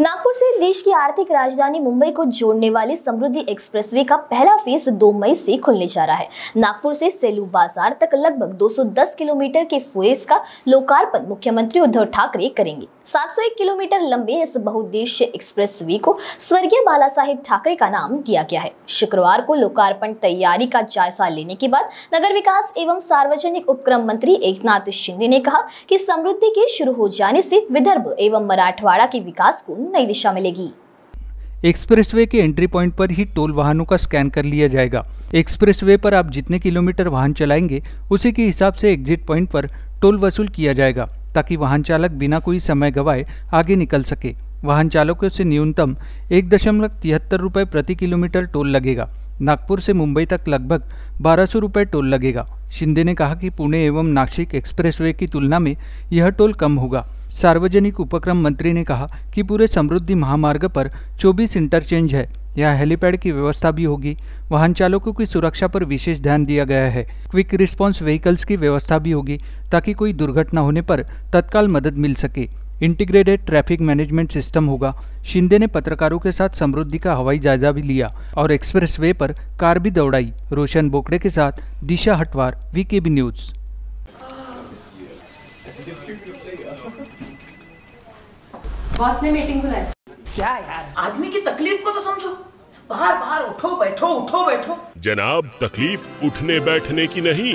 नागपुर से देश की आर्थिक राजधानी मुंबई को जोड़ने वाली समृद्धि एक्सप्रेसवे का पहला फेज 2 मई से खुलने जा रहा है नागपुर से सेलू बाजार तक लगभग 210 किलोमीटर के फेज का लोकार्पण मुख्यमंत्री उद्धव ठाकरे करेंगे 701 किलोमीटर लंबे इस बहुउद्देश्य एक्सप्रेसवे को स्वर्गीय बाला साहेब ठाकरे का नाम दिया गया है शुक्रवार को लोकार्पण तैयारी का जायजा लेने के बाद नगर विकास एवं सार्वजनिक उपक्रम मंत्री एकनाथ शिंदे ने कहा कि समृद्धि के शुरू हो जाने से विदर्भ एवं मराठवाड़ा के विकास को नई दिशा मिलेगी एक्सप्रेसवे के एंट्री पॉइंट पर ही टोल वाहनों का स्कैन कर लिया जाएगा एक्सप्रेसवे पर आप जितने किलोमीटर वाहन चलाएंगे उसी के हिसाब से एग्जिट पॉइंट पर टोल वसूल किया जाएगा ताकि वाहन चालक बिना कोई समय गवाए आगे निकल सके वाहन चालकों से न्यूनतम एक दशमलव तिहत्तर रुपये प्रति किलोमीटर टोल लगेगा नागपुर से मुंबई तक लगभग बारह सौ रुपये टोल लगेगा शिंदे ने कहा कि पुणे एवं नासिक एक्सप्रेसवे की तुलना में यह टोल कम होगा सार्वजनिक उपक्रम मंत्री ने कहा कि पूरे समृद्धि महामार्ग पर 24 इंटरचेंज है यहाँ हेलीपैड की व्यवस्था भी होगी वाहन चालकों की सुरक्षा पर विशेष ध्यान दिया गया है क्विक रिस्पॉन्स व्हीकल्स की व्यवस्था भी होगी ताकि कोई दुर्घटना होने पर तत्काल मदद मिल सके इंटीग्रेटेड ट्रैफिक मैनेजमेंट सिस्टम होगा शिंदे ने पत्रकारों के साथ समृद्धि का हवाई जायजा भी लिया और एक्सप्रेसवे पर कार भी दौड़ाई रोशन बोकड़े के साथ Disha Hatwar VKB news boss ने मीटिंग बुलाई क्या यार आदमी की तकलीफ को तो समझो बाहर बाहर उठो बैठो उठो बैठो जनाब तकलीफ उठने बैठने की नहीं